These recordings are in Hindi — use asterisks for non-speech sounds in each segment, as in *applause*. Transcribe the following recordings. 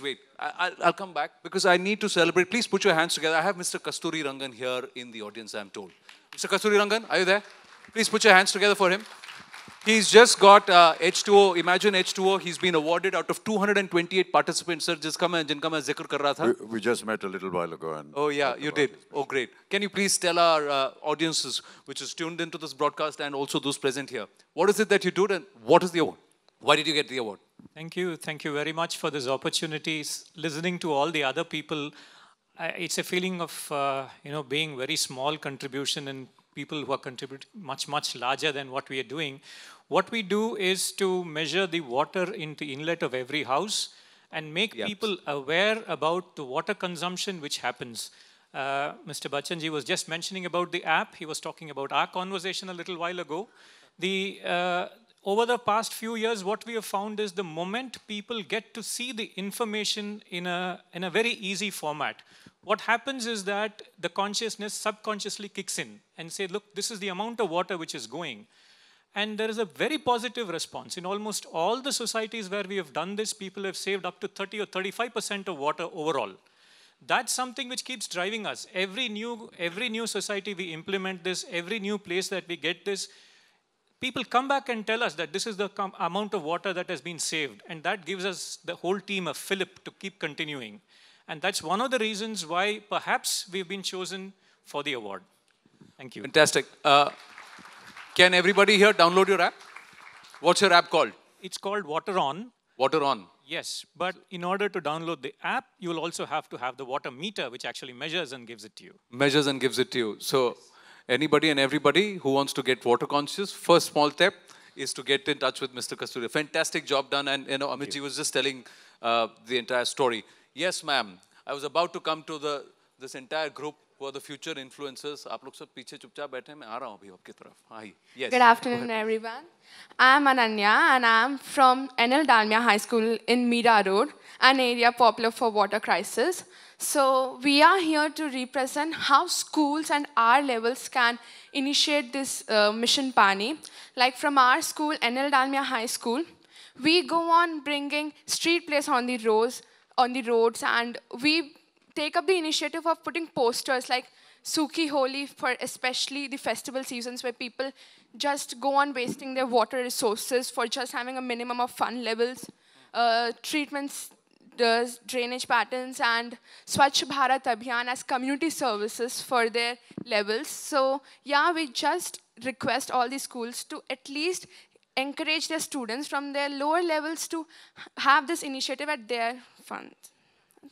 please wait. I, will come back because I need to celebrate. Please put your hands together. I have Mr. Kasturi Rangan here in the audience, I'm told. Mr. Kasturi Rangan, are you there? Please put your hands together for him. He's just got uh, H2O, Imagine H2O. He's been awarded out of 228 participants, sir, जिसका मैं जिनका come and कर रहा था. We, we just met a little while ago. And oh yeah, you did. Oh great. Can you please tell our uh, audiences, which is tuned into this broadcast and also those present here, what is it that you did and what is the award? Why did you get the award? Thank you. Thank you very much for this opportunity. Listening to all the other people, it's a feeling of, uh, you know, being very small contribution and people who are contributing much, much larger than what we are doing. What we do is to measure the water in the inlet of every house and make yep. people aware about the water consumption which happens. Uh, Mr. Bachchanji was just mentioning about the app. He was talking about our conversation a little while ago. The, uh, over the past few years, what we have found is the moment people get to see the information in a, in a very easy format, what happens is that the consciousness subconsciously kicks in and say, look, this is the amount of water which is going. And there is a very positive response. In almost all the societies where we have done this, people have saved up to 30 or 35% of water overall. That's something which keeps driving us. Every new, every new society we implement this, every new place that we get this, People come back and tell us that this is the amount of water that has been saved, and that gives us the whole team a fillip to keep continuing. And that's one of the reasons why perhaps we've been chosen for the award. Thank you. Fantastic. Uh, can everybody here download your app? What's your app called? It's called Water On. Water On. Yes, but in order to download the app, you'll also have to have the water meter, which actually measures and gives it to you. Measures and gives it to you. So anybody and everybody who wants to get water conscious, first small step is to get in touch with Mr. Kasturi. Fantastic job done. And you know, Amitji was just telling uh, the entire story. Yes, ma'am. I was about to come to the this entire group who are the future influencers. आप लोग सब पीछे चुपचाप बैठे मैं आ रहा हूँ अभी आपकी तरफ. Hi. Yes. Good afternoon, everyone. I'm Ananya and I'm from NL Dalmia High School in Mira Road, an area popular for water crisis. So we are here to represent how schools and our levels can initiate this uh, mission Pani. Like from our school, NL Dalmia High School, we go on bringing street plays on the roads, on the roads, and we take up the initiative of putting posters like Suki Holi for especially the festival seasons where people just go on wasting their water resources for just having a minimum of fun levels, uh, treatments, the drainage patterns and Swachh Bharat Abhiyan as community services for their levels. So yeah, we just request all the schools to at least encourage their students from their lower levels to have this initiative at their funds.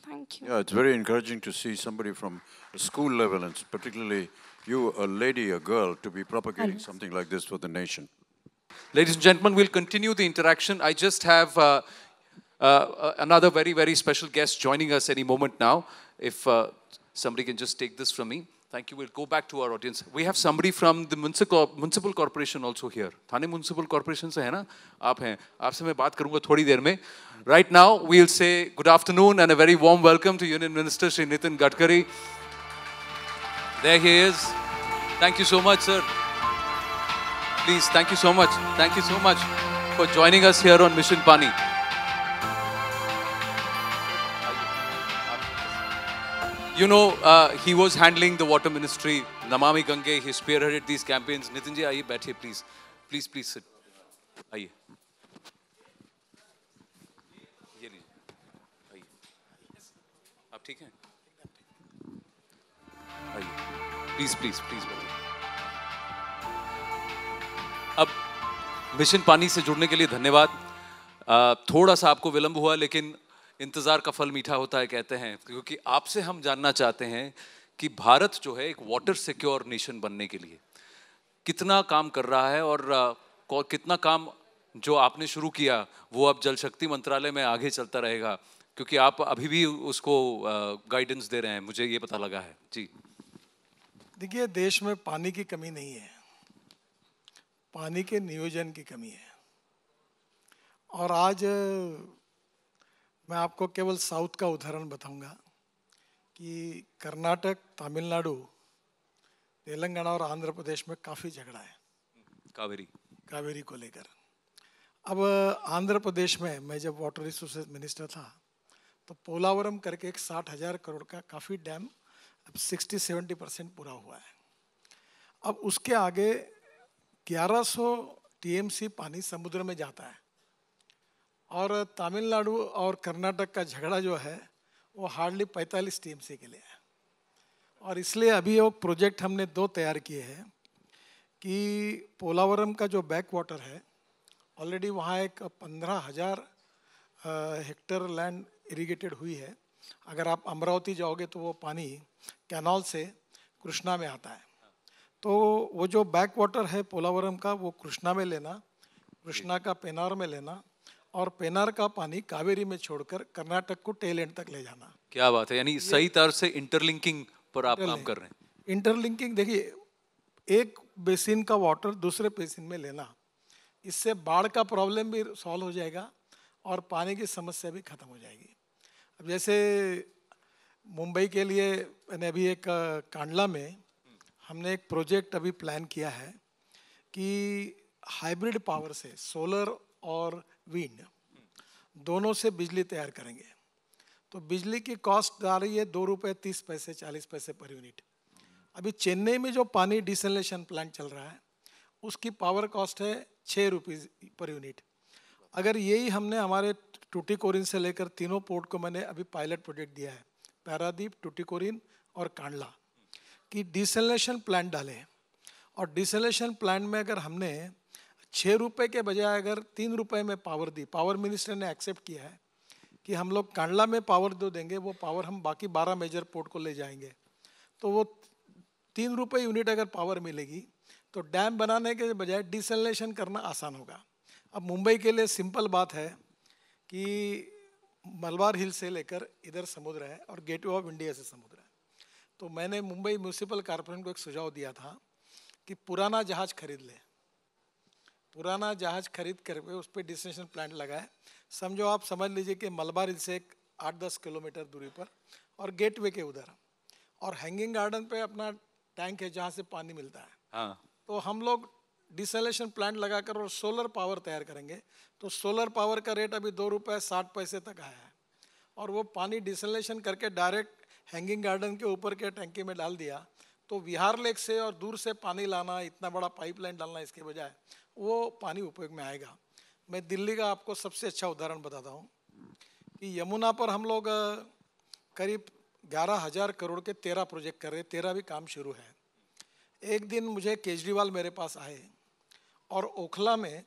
Thank you. Yeah, it's very encouraging to see somebody from a school level, and particularly you, a lady, a girl, to be propagating something like this for the nation. Ladies and gentlemen, we'll continue the interaction. I just have uh, uh, uh, another very, very special guest joining us any moment now. If uh, somebody can just take this from me. Thank you. We'll go back to our audience. We have somebody from the municipal corporation also here. Thane municipal corporation से है ना आप हैं आपसे मैं बात करूंगा थोड़ी देर में Right now, we'll say good afternoon and a very warm welcome to Union Minister Sri Nitin Gadkari. There he is. Thank you so much, sir. Please, thank you so much. Thank you so much for joining us here on Mission Pani. you know, uh, he was handling the water ministry, Namami Gange, he spearheaded these campaigns. Nitin ji, aaiye, baithe, please. Please, please sit. Aaiye. आप ठीक हैं आइए प्लीज प्लीज प्लीज बताइए अब मिशन पानी से जुड़ने के लिए धन्यवाद थोड़ा सा आपको विलंब हुआ लेकिन इंतज़ार का फल मीठा होता है कहते हैं क्योंकि आपसे हम जानना चाहते हैं कि भारत जो है एक वाटर सिक्योर नेशन बनने के लिए कितना काम कर रहा है और कितना काम जो आपने शुरू किया वो अब जल शक्ति मंत्रालय में आगे चलता रहेगा क्योंकि आप अभी भी उसको गाइडेंस दे रहे हैं मुझे ये पता लगा है जी देखिए देश में पानी की कमी नहीं है पानी के नियोजन की कमी है और आज मैं आपको केवल साउथ का उदाहरण बताऊंगा कि कर्नाटक तमिलनाडु तेलंगाना और आंध्र प्रदेश में काफ़ी झगड़ा है कावेरी कावेरी को लेकर अब आंध्र प्रदेश में मैं जब वाटर रिसोर्सेज मिनिस्टर था तो पोलावरम करके एक साठ हज़ार करोड़ का काफ़ी डैम अब सिक्सटी सेवेंटी परसेंट पूरा हुआ है अब उसके आगे 1100 टीएमसी पानी समुद्र में जाता है और तमिलनाडु और कर्नाटक का झगड़ा जो है वो हार्डली पैंतालीस 45 टीएमसी के लिए है और इसलिए अभी वो प्रोजेक्ट हमने दो तैयार किए हैं कि पोलावरम का जो बैक वाटर है ऑलरेडी वहाँ एक पंद्रह हज़ार हेक्टर लैंड इरिगेटेड हुई है अगर आप अमरावती जाओगे तो वो पानी कैनाल से कृष्णा में आता है तो वो जो बैक वाटर है पोलावरम का वो कृष्णा में लेना कृष्णा का पेनार में लेना और पेनार का पानी कावेरी में छोड़कर कर्नाटक को टेल एंड तक ले जाना क्या बात है यानी सही तरह से इंटरलिंकिंग पर आप काम कर रहे हैं इंटरलिंकिंग देखिए एक बेसिन का वाटर दूसरे बेसिन में लेना इससे बाढ़ का प्रॉब्लम भी सॉल्व हो जाएगा और पानी की समस्या भी खत्म हो जाएगी अब जैसे मुंबई के लिए मैंने अभी एक कांडला में हमने एक प्रोजेक्ट अभी प्लान किया है कि हाइब्रिड पावर से सोलर और विंड दोनों से बिजली तैयार करेंगे तो बिजली की कॉस्ट आ रही है दो रुपये तीस पैसे चालीस पैसे पर यूनिट अभी चेन्नई में जो पानी डिसलेशन प्लांट चल रहा है उसकी पावर कॉस्ट है छः रुपीज़ पर यूनिट अगर यही हमने हमारे टूटीकोरिन से लेकर तीनों पोर्ट को मैंने अभी पायलट प्रोजेक्ट दिया है पैरादीप टूटीकोरिन और कांडला कि डिसलेशन प्लांट डालें और डिसलेशन प्लांट में अगर हमने छः रुपए के बजाय अगर तीन रुपए में पावर दी पावर मिनिस्टर ने एक्सेप्ट किया है कि हम लोग कांडला में पावर जो देंगे वो पावर हम बाकी बारह मेजर पोर्ट को ले जाएंगे तो वो तीन रुपये यूनिट अगर पावर मिलेगी तो डैम बनाने के बजाय डिसलेशन करना आसान होगा अब मुंबई के लिए सिंपल बात है कि मलबार हिल से लेकर इधर समुद्र है और गेटवे ऑफ इंडिया से समुद्र है तो मैंने मुंबई म्यूनसिपल कॉरपोरेशन को एक सुझाव दिया था कि पुराना जहाज़ खरीद लें पुराना जहाज खरीद कर उस पर डिसेशन प्लांट लगाए समझो आप समझ लीजिए कि मलबार हिल से एक आठ दस किलोमीटर दूरी पर और गेटवे के उधर और हैंगिंग गार्डन पे अपना टैंक है जहाँ से पानी मिलता है हाँ। तो हम लोग डिसलेशन प्लांट लगाकर और सोलर पावर तैयार करेंगे तो सोलर पावर का रेट अभी दो रुपये साठ पैसे तक आया है और वो पानी डिसलेशन करके डायरेक्ट हैंगिंग गार्डन के ऊपर के टैंकी में डाल दिया तो विहार लेक से और दूर से पानी लाना इतना बड़ा पाइपलाइन डालना इसके बजाय वो पानी उपयोग में आएगा मैं दिल्ली का आपको सबसे अच्छा उदाहरण बताता हूँ कि यमुना पर हम लोग करीब ग्यारह हज़ार करोड़ के तेरह प्रोजेक्ट कर रहे तेरह भी काम शुरू है एक दिन मुझे केजरीवाल मेरे पास आए और ओखला में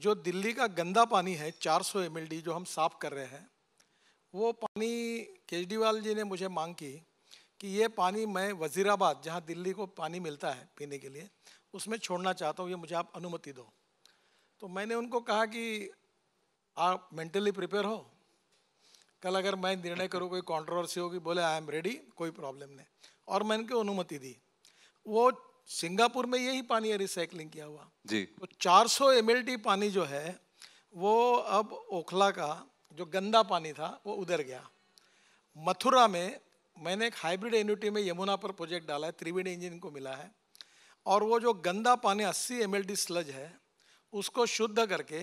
जो दिल्ली का गंदा पानी है 400 सौ जो हम साफ कर रहे हैं वो पानी केजरीवाल जी ने मुझे मांग की कि ये पानी मैं वज़ीराबाद जहाँ दिल्ली को पानी मिलता है पीने के लिए उसमें छोड़ना चाहता हूँ ये मुझे आप अनुमति दो तो मैंने उनको कहा कि आप मेंटली प्रिपेयर हो कल अगर मैं निर्णय करूँ कोई कॉन्ट्रोवर्सी होगी बोले आई एम रेडी कोई प्रॉब्लम नहीं और मैंने उनको अनुमति दी वो सिंगापुर में यही पानी है रिसाइकलिंग किया हुआ जी तो 400 सौ पानी जो है वो अब ओखला का जो गंदा पानी था वो उधर गया मथुरा में मैंने एक हाइब्रिड एन्यूटी में यमुना पर प्रोजेक्ट डाला है त्रिवेणी इंजन को मिला है और वो जो गंदा पानी अस्सी एम स्लज है उसको शुद्ध करके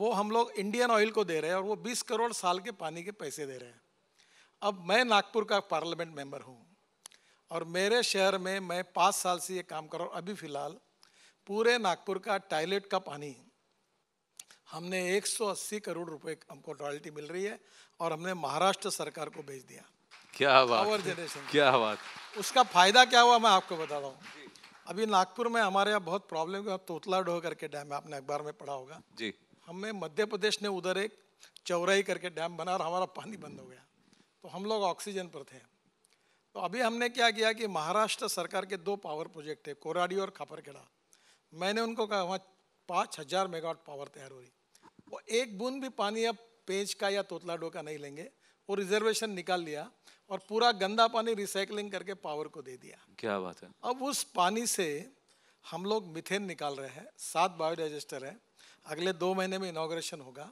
वो हम लोग इंडियन ऑयल को दे रहे हैं और वो 20 करोड़ साल के पानी के पैसे दे रहे हैं अब मैं नागपुर का पार्लियामेंट मेंबर हूँ और मेरे शहर में मैं पाँच साल से ये काम कर रहा हूँ अभी फ़िलहाल पूरे नागपुर का टॉयलेट का पानी हमने 180 करोड़ रुपए हमको रॉयल्टी मिल रही है और हमने महाराष्ट्र सरकार को भेज दिया क्या बात जनरेशन क्या बात उसका फायदा क्या हुआ मैं आपको बता रहा हूँ अभी नागपुर में हमारे यहाँ बहुत प्रॉब्लम है तोतला डोह करके डैम है आपने अखबार में पढ़ा होगा जी हमें मध्य प्रदेश ने उधर एक चौराई करके डैम बना और हमारा पानी बंद हो गया तो हम लोग ऑक्सीजन पर थे तो अभी हमने क्या किया कि महाराष्ट्र सरकार के दो पावर प्रोजेक्ट है कोराडी और खापरखेड़ा मैंने उनको कहा वहाँ पाँच हज़ार मेगावाट पावर तैयार हो रही वो एक बूंद भी पानी अब पेज का या तोतला डो का नहीं लेंगे वो रिजर्वेशन निकाल लिया और पूरा गंदा पानी रिसाइकलिंग करके पावर को दे दिया क्या बात है अब उस पानी से हम लोग मिथेन निकाल रहे हैं सात बायोडाइजेस्टर है अगले दो महीने में इनाग्रेशन होगा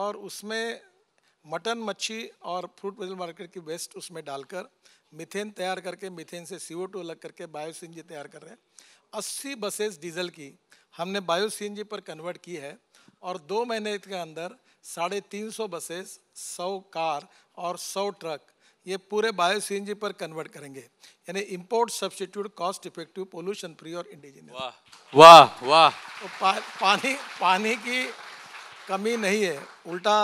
और उसमें मटन मच्छी और फ्रूट वेजल मार्केट की वेस्ट उसमें डालकर मिथेन तैयार करके मिथेन से सी टू अलग करके बायो सी तैयार कर रहे हैं अस्सी बसेस डीजल की हमने बायो सी पर कन्वर्ट की है और दो महीने के अंदर साढ़े तीन सौ बसेस सौ कार और सौ ट्रक ये पूरे बायो सी पर कन्वर्ट करेंगे यानी import substitute cost effective pollution free और इंडिजिन वाह वाह वाह तो पा, पानी पानी की कमी नहीं है उल्टा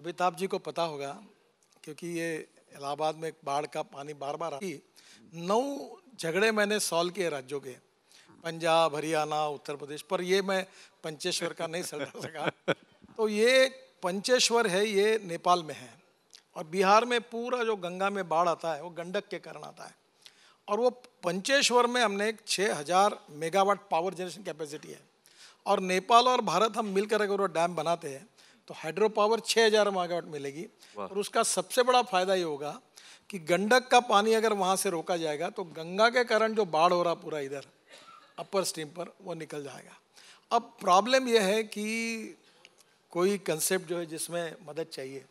अमिताभ जी को पता होगा क्योंकि ये इलाहाबाद में बाढ़ का पानी बार बार आई नौ झगड़े मैंने सॉल्व किए राज्यों के पंजाब हरियाणा उत्तर प्रदेश पर ये मैं पंचेश्वर का नहीं सड़ सका *laughs* तो ये पंचेश्वर है ये नेपाल में है और बिहार में पूरा जो गंगा में बाढ़ आता है वो गंडक के कारण आता है और वो पंचेश्वर में हमने एक छः हज़ार मेगावाट पावर जनरेशन कैपेसिटी है और नेपाल और भारत हम मिलकर अगर वो डैम बनाते हैं तो हाइड्रो पावर छः हज़ार मेगावाट मिलेगी और उसका सबसे बड़ा फायदा ये होगा कि गंडक का पानी अगर वहाँ से रोका जाएगा तो गंगा के कारण जो बाढ़ हो रहा पूरा इधर अपर स्ट्रीम पर वो निकल जाएगा अब प्रॉब्लम यह है कि कोई कंसेप्ट जो है जिसमें मदद चाहिए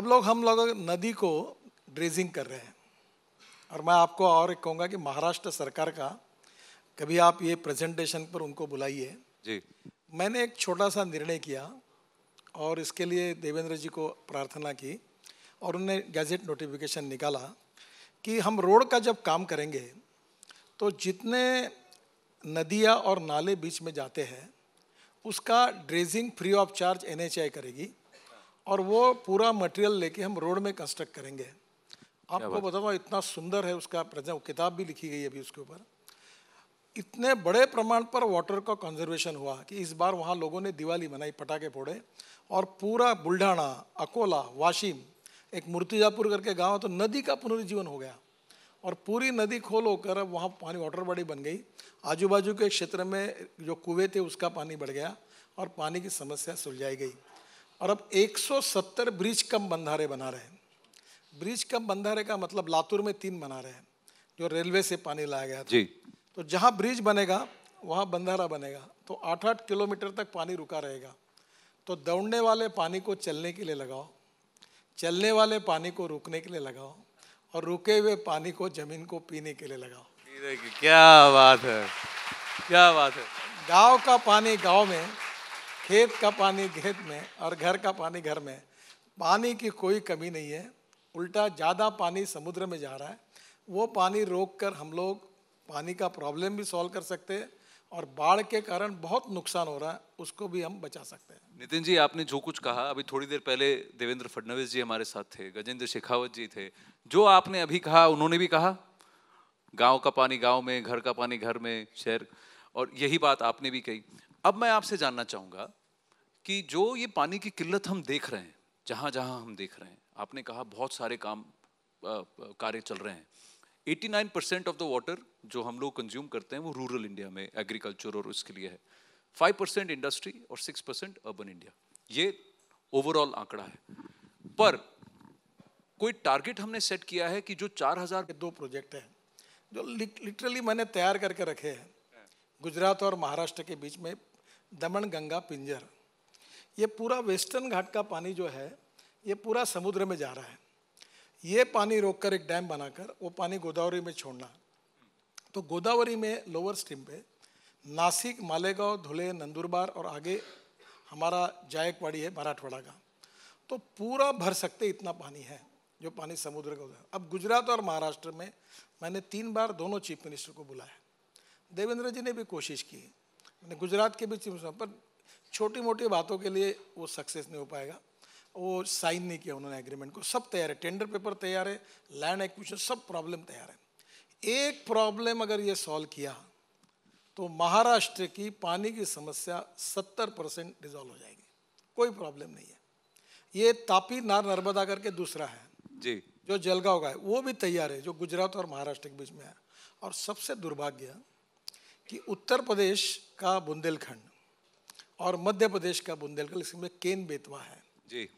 अब लोग हम लोग नदी को ड्रेजिंग कर रहे हैं और मैं आपको और एक कहूँगा कि महाराष्ट्र सरकार का कभी आप ये प्रेजेंटेशन पर उनको बुलाइए जी मैंने एक छोटा सा निर्णय किया और इसके लिए देवेंद्र जी को प्रार्थना की और उन्होंने गैजेट नोटिफिकेशन निकाला कि हम रोड का जब काम करेंगे तो जितने नदियाँ और नाले बीच में जाते हैं उसका ड्रेजिंग फ्री ऑफ चार्ज एन करेगी और वो पूरा मटेरियल लेके हम रोड में कंस्ट्रक्ट करेंगे आपको बता हूँ इतना सुंदर है उसका प्रजा किताब भी लिखी गई है अभी उसके ऊपर इतने बड़े प्रमाण पर वाटर का कंजर्वेशन हुआ कि इस बार वहाँ लोगों ने दिवाली मनाई पटाखे फोड़े और पूरा बुल्ढाणा अकोला वाशिम एक मूर्तिजापुर करके गांव तो नदी का पुनर्जीवन हो गया और पूरी नदी खोल होकर अब वहाँ पानी वाटर बॉडी बन गई आजू बाजू के क्षेत्र में जो कुएँ थे उसका पानी बढ़ गया और पानी की समस्या सुलझाई गई और अब 170 ब्रिज कम बंधारे बना रहे हैं ब्रिज कम बंधारे का मतलब लातूर में तीन बना रहे हैं जो रेलवे से पानी लाया गया था। जी तो जहाँ ब्रिज बनेगा वहाँ बंधारा बनेगा तो आठ आठ किलोमीटर तक पानी रुका रहेगा तो दौड़ने वाले पानी को चलने के लिए लगाओ चलने वाले पानी को रोकने के लिए लगाओ और रुके हुए पानी को जमीन को पीने के लिए लगाओ क्या बात है क्या बात है गांव का पानी गांव में खेत का पानी खेत में और घर का पानी घर में पानी की कोई कमी नहीं है उल्टा ज़्यादा पानी समुद्र में जा रहा है वो पानी रोक कर हम लोग पानी का प्रॉब्लम भी सॉल्व कर सकते हैं और बाढ़ के कारण बहुत नुकसान हो रहा है उसको भी हम बचा सकते हैं नितिन जी आपने जो कुछ कहा अभी थोड़ी देर पहले देवेंद्र फडणवीस जी हमारे साथ थे गजेंद्र शेखावत जी थे जो आपने अभी कहा उन्होंने भी कहा गांव का पानी गांव में घर का पानी घर में शहर और यही बात आपने भी कही अब मैं आपसे जानना चाहूँगा कि जो ये पानी की किल्लत हम देख रहे हैं जहाँ जहाँ हम देख रहे हैं आपने कहा बहुत सारे काम कार्य चल रहे हैं 89 परसेंट ऑफ द वाटर जो हम लोग कंज्यूम करते हैं वो रूरल इंडिया में एग्रीकल्चर और उसके लिए है फाइव परसेंट इंडस्ट्री और सिक्स परसेंट अर्बन इंडिया ये ओवरऑल आंकड़ा है पर कोई टारगेट हमने सेट किया है कि जो चार हजार के दो प्रोजेक्ट हैं जो लिटरली मैंने तैयार करके रखे हैं गुजरात और महाराष्ट्र के बीच में दमन गंगा पिंजर ये पूरा वेस्टर्न घाट का पानी जो है ये पूरा समुद्र में जा रहा है ये पानी रोककर एक डैम बनाकर वो पानी गोदावरी में छोड़ना तो गोदावरी में लोअर स्ट्रीम पे नासिक मालेगांव धुले नंदुरबार और आगे हमारा जायकवाड़ी है मराठवाड़ा का तो पूरा भर सकते इतना पानी है जो पानी समुद्र का उधर अब गुजरात और महाराष्ट्र में मैंने तीन बार दोनों चीफ मिनिस्टर को बुलाया देवेंद्र जी ने भी कोशिश की मैंने गुजरात के भी चीफ मिनिस्टर पर छोटी मोटी बातों के लिए वो सक्सेस नहीं हो पाएगा वो साइन नहीं किया उन्होंने एग्रीमेंट को सब तैयार है टेंडर पेपर तैयार है लैंड एक्विशन सब प्रॉब्लम तैयार है एक प्रॉब्लम अगर ये सॉल्व किया तो महाराष्ट्र की पानी की समस्या 70 परसेंट रिजॉल्व हो जाएगी कोई प्रॉब्लम नहीं है ये तापी नार नर्मदा करके दूसरा है जी जो जलगांव का है वो भी तैयार है जो गुजरात और महाराष्ट्र के बीच में है और सबसे दुर्भाग्य कि उत्तर प्रदेश का बुंदेलखंड और मध्य प्रदेश का बुंदेलखंड इसमें केन बेतवा है जी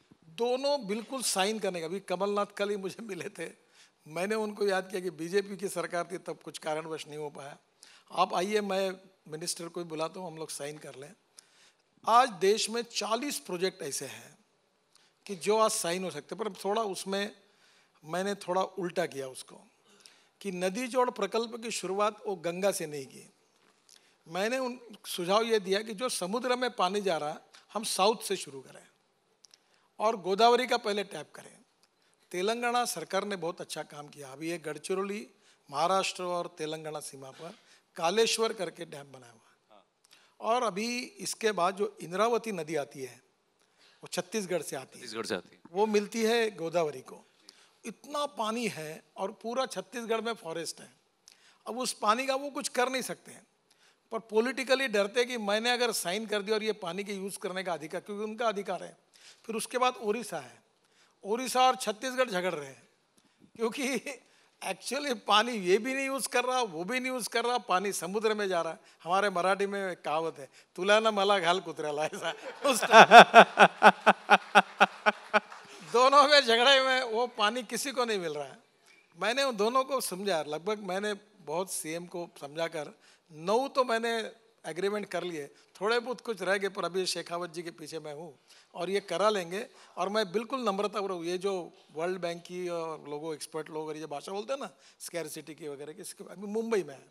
दोनों बिल्कुल साइन करने का अभी कमलनाथ कल ही मुझे मिले थे मैंने उनको याद किया कि बीजेपी की सरकार थी तब कुछ कारणवश नहीं हो पाया आप आइए मैं मिनिस्टर को भी बुलाता हूँ हम लोग साइन कर लें आज देश में 40 प्रोजेक्ट ऐसे हैं कि जो आज साइन हो सकते पर थोड़ा उसमें मैंने थोड़ा उल्टा किया उसको कि नदी जोड़ प्रकल्प की शुरुआत वो गंगा से नहीं की मैंने उन सुझाव ये दिया कि जो समुद्र में पानी जा रहा हम साउथ से शुरू करें और गोदावरी का पहले टैप करें तेलंगाना सरकार ने बहुत अच्छा काम किया अभी ये गढ़चिरौली महाराष्ट्र और तेलंगाना सीमा पर कालेश्वर करके डैम बनाया हुआ और अभी इसके बाद जो इंद्रावती नदी आती है वो छत्तीसगढ़ से आती है से आती है वो मिलती है गोदावरी को इतना पानी है और पूरा छत्तीसगढ़ में फॉरेस्ट है अब उस पानी का वो कुछ कर नहीं सकते हैं पर पॉलिटिकली डरते कि मैंने अगर साइन कर दिया और ये पानी के यूज़ करने का अधिकार क्योंकि उनका अधिकार है फिर उसके बाद उड़ीसा है उड़ीसा और छत्तीसगढ़ झगड़ रहे हैं क्योंकि एक्चुअली पानी ये भी नहीं यूज़ कर रहा वो भी नहीं यूज़ कर रहा पानी समुद्र में जा रहा है हमारे मराठी में कहावत है तुला ना मला घाल कुतरेला ऐसा उस *laughs* दोनों में झगड़े में वो पानी किसी को नहीं मिल रहा है मैंने उन दोनों को समझा लगभग मैंने बहुत सीएम को समझा कर नौ तो मैंने एग्रीमेंट कर लिए थोड़े बहुत कुछ रह गए पर अभी शेखावत जी के पीछे मैं हूँ और ये करा लेंगे और मैं बिल्कुल नम्रता पूर्वक ये जो वर्ल्ड बैंक की और लोगों एक्सपर्ट लोग ये भाषा बोलते हैं ना स्कैर सिटी की वगैरह की अभी मुंबई में है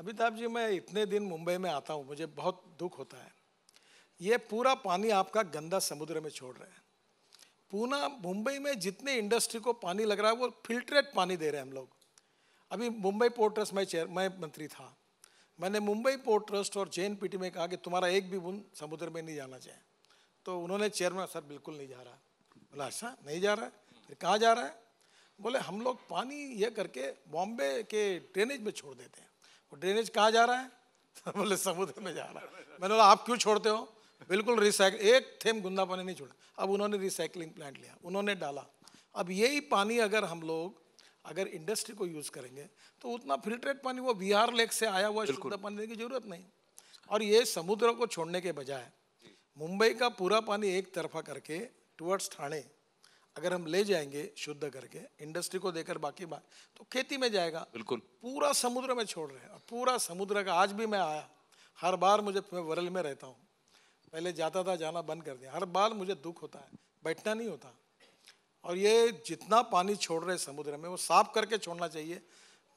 अमिताभ जी मैं इतने दिन मुंबई में आता हूँ मुझे बहुत दुख होता है ये पूरा पानी आपका गंदा समुद्र में छोड़ रहे हैं पूना मुंबई में जितने इंडस्ट्री को पानी लग रहा है वो फिल्ट्रेट पानी दे रहे हैं हम लोग अभी मुंबई पोर्ट ट्रस्ट में चेयर मैं मंत्री था मैंने मुंबई पोर्ट ट्रस्ट और जे में कहा कि तुम्हारा एक भी बुन समुद्र में नहीं जाना चाहिए तो उन्होंने चेयरमैन सर बिल्कुल नहीं जा रहा बोला अच्छा नहीं जा रहा है फिर कहाँ जा रहा है बोले हम लोग पानी ये करके बॉम्बे के ड्रेनेज में छोड़ देते हैं वो ड्रेनेज कहाँ जा रहा है *laughs* तो बोले समुद्र में जा रहा है मैंने बोला आप क्यों छोड़ते हो बिल्कुल रिसाइकल एक थेम गुंदा पानी नहीं छोड़ा अब उन्होंने रिसाइकलिंग प्लांट लिया उन्होंने डाला अब यही पानी अगर हम लोग अगर इंडस्ट्री को यूज़ करेंगे तो उतना फिल्ट्रेट पानी वो बिहार लेक से आया हुआ शुद्ध पानी देने की जरूरत नहीं और ये समुद्र को छोड़ने के बजाय मुंबई का पूरा पानी एक तरफा करके टूवर्ड्स थाने अगर हम ले जाएंगे शुद्ध करके इंडस्ट्री को देकर बाकी बात तो खेती में जाएगा बिल्कुल पूरा समुद्र में छोड़ रहे हैं पूरा समुद्र का आज भी मैं आया हर बार मुझे वरल में रहता हूँ पहले जाता था जाना बंद कर दिया हर बार मुझे दुख होता है बैठना नहीं होता और ये जितना पानी छोड़ रहे समुद्र में वो साफ करके छोड़ना चाहिए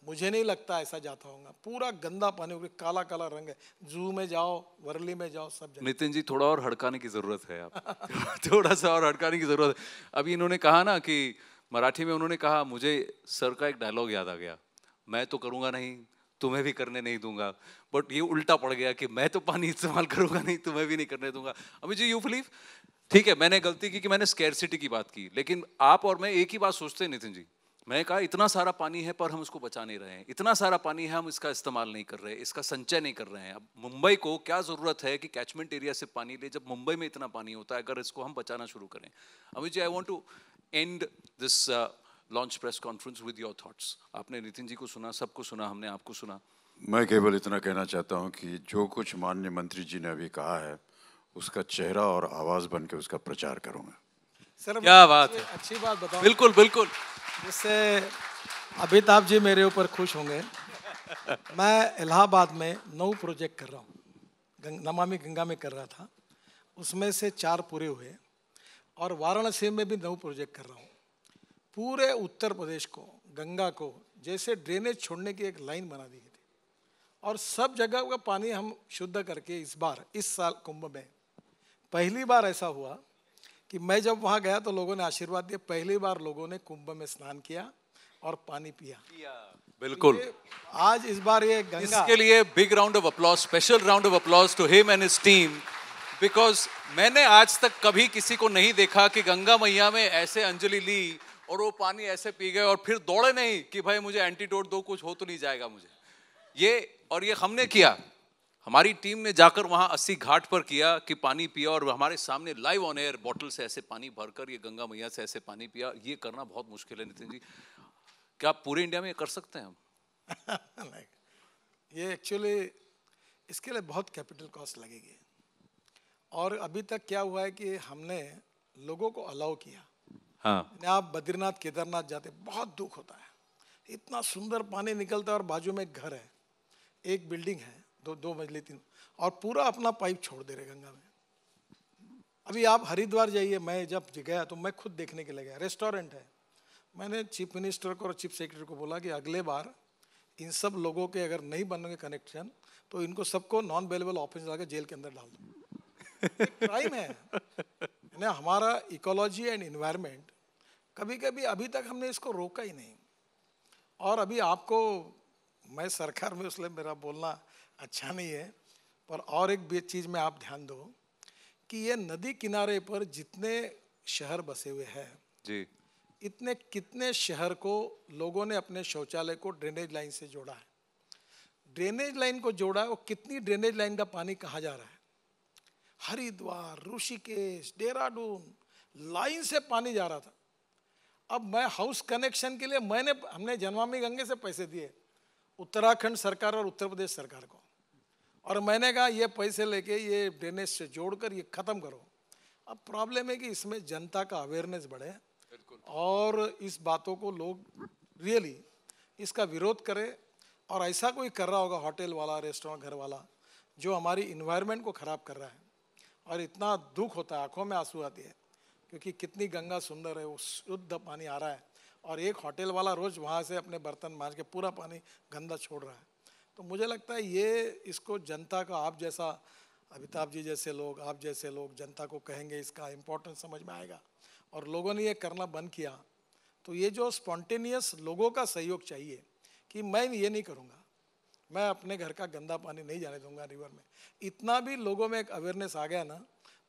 मुझे नहीं लगता ऐसा जाता होगा पूरा गंदा पानी हो काला काला रंग है जू में जाओ वरली में जाओ सब जाओ। नितिन जी थोड़ा और हड़काने की ज़रूरत है आप *laughs* थोड़ा सा और हड़काने की ज़रूरत है अभी इन्होंने कहा ना कि मराठी में उन्होंने कहा मुझे सर का एक डायलॉग याद आ गया मैं तो करूँगा नहीं तुम्हें भी करने नहीं दूंगा बट ये उल्टा पड़ गया कि मैं तो पानी इस्तेमाल करूंगा नहीं तुम्हें भी नहीं करने दूंगा अभी जी यू बिलीव ठीक है मैंने गलती की कि मैंने सिटी की बात की लेकिन आप और मैं एक ही बात सोचते हैं नितिन जी मैंने कहा इतना सारा पानी है पर हम उसको बचा नहीं रहे हैं इतना सारा पानी है हम इसका इस्तेमाल नहीं कर रहे हैं इसका संचय नहीं कर रहे हैं अब मुंबई को क्या ज़रूरत है कि कैचमेंट एरिया से पानी ले जब मुंबई में इतना पानी होता है अगर इसको हम बचाना शुरू करें Amit ji I want to end this launch press conference with your thoughts आपने नितिन जी को सुना सबको सुना हमने आपको सुना मैं केवल इतना कहना चाहता हूँ कि जो कुछ माननीय मंत्री जी ने अभी कहा है उसका चेहरा और आवाज़ बन के उसका प्रचार करूँगा सर क्या बात है अच्छी बात बताओ बिल्कुल बिल्कुल जिससे अमिताभ जी मेरे ऊपर खुश होंगे मैं इलाहाबाद में नौ प्रोजेक्ट कर रहा हूँ नमामि गंगा में कर रहा था उसमें से चार पूरे हुए और वाराणसी में भी नौ प्रोजेक्ट कर रहा हूँ पूरे उत्तर प्रदेश को गंगा को जैसे ड्रेनेज छोड़ने की एक लाइन बना दी थी और सब जगह का पानी हम शुद्ध करके इस बार इस साल कुंभ में पहली बार ऐसा हुआ कि मैं जब वहां गया तो लोगों ने आशीर्वाद दिया पहली बार लोगों ने कुंभ में स्नान किया और पानी पिया बिल्कुल आज इस बार ये गंगा इसके लिए big round of applause special round of applause to him and his team because मैंने आज तक कभी किसी को नहीं देखा कि गंगा मैया में ऐसे अंजलि ली और वो पानी ऐसे पी गए और फिर दौड़े नहीं कि भाई मुझे एंटीडोट दो कुछ हो तो नहीं जाएगा मुझे ये और ये हमने किया हमारी टीम ने जाकर वहाँ अस्सी घाट पर किया कि पानी पिया और हमारे सामने लाइव ऑन एयर बॉटल से ऐसे पानी भरकर ये गंगा मैया से ऐसे पानी पिया ये करना बहुत मुश्किल है नितिन जी क्या आप पूरे इंडिया में ये कर सकते हैं *laughs* हम ये एक्चुअली इसके लिए बहुत कैपिटल कॉस्ट लगेगी और अभी तक क्या हुआ है कि हमने लोगों को अलाउ किया हाँ आप बद्रीनाथ केदारनाथ जाते बहुत दुख होता है इतना सुंदर पानी निकलता है और बाजू में एक घर है एक बिल्डिंग है दो दो बजले तीन और पूरा अपना पाइप छोड़ दे रहे गंगा में अभी आप हरिद्वार जाइए मैं जब गया तो मैं खुद देखने के लिए गया रेस्टोरेंट है मैंने चीफ मिनिस्टर को और चीफ सेक्रेटरी को बोला कि अगले बार इन सब लोगों के अगर नहीं बनेंगे कनेक्शन तो इनको सबको नॉन अवेलेबल ऑफिस लगा जेल के अंदर डाल दो क्राइम है ना हमारा इकोलॉजी एंड इन्वायरमेंट कभी कभी अभी तक हमने इसको रोका ही नहीं और अभी आपको मैं सरकार में उसलिए मेरा बोलना अच्छा नहीं है पर और एक चीज़ में आप ध्यान दो कि ये नदी किनारे पर जितने शहर बसे हुए हैं जी इतने कितने शहर को लोगों ने अपने शौचालय को ड्रेनेज लाइन से जोड़ा है ड्रेनेज लाइन को जोड़ा है वो कितनी ड्रेनेज लाइन का पानी कहाँ जा रहा है हरिद्वार ऋषिकेश डेराडून लाइन से पानी जा रहा था अब मैं हाउस कनेक्शन के लिए मैंने हमने जन्मामी गंगे से पैसे दिए उत्तराखंड सरकार और उत्तर प्रदेश सरकार को और मैंने कहा ये पैसे लेके ये ड्रेनेज से जोड़कर ये ख़त्म करो अब प्रॉब्लम है कि इसमें जनता का अवेयरनेस बढ़े और इस बातों को लोग रियली इसका विरोध करें और ऐसा कोई कर रहा होगा होटल वाला रेस्टोरेंट घर वाला जो हमारी इन्वायरमेंट को ख़राब कर रहा है और इतना दुख होता है आँखों में आंसू आती है क्योंकि कितनी गंगा सुंदर है वो शुद्ध पानी आ रहा है और एक होटल वाला रोज़ वहाँ से अपने बर्तन मांझ के पूरा पानी गंदा छोड़ रहा है तो मुझे लगता है ये इसको जनता का आप जैसा अमिताभ जी जैसे लोग आप जैसे लोग जनता को कहेंगे इसका इम्पोर्टेंस समझ में आएगा और लोगों ने ये करना बंद किया तो ये जो स्पॉन्टेनियस लोगों का सहयोग चाहिए कि मैं ये नहीं करूँगा मैं अपने घर का गंदा पानी नहीं जाने दूंगा रिवर में इतना भी लोगों में एक अवेयरनेस आ गया ना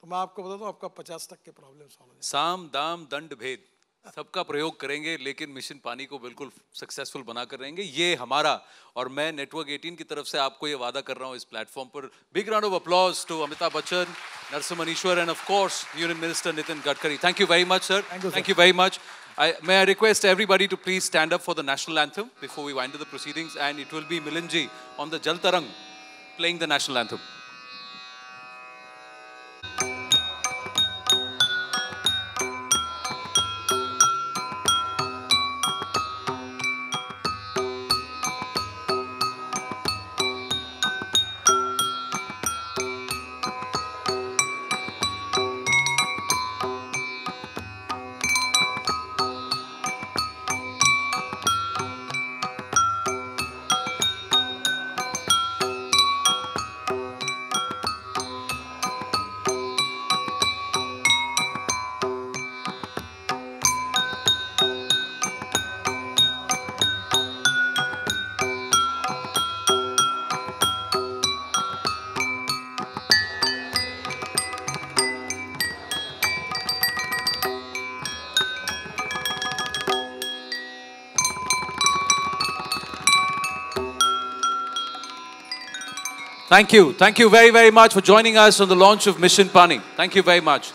तो मैं आपको बता दूँ आपका पचास तक के प्रॉब्लम सॉल्व साम दाम दंड भेद सबका प्रयोग करेंगे लेकिन मिशन पानी को बिल्कुल सक्सेसफुल बना कर रहेंगे ये हमारा और मैं नेटवर्क 18 की तरफ से आपको ये वादा कर रहा हूँ इस प्लेटफॉर्म पर big round of applause to Amitabh Bachchan Narasimheshwar and of course union minister Nitin Gadkari thank you very much sir thank you very much I may I request everybody to please stand up the national anthem before we we the up and it will be Milan ji on the Jal Tarang playing the national anthem Thank you. Thank you very, very much for joining us on the launch of Mission Pani. Thank you very much.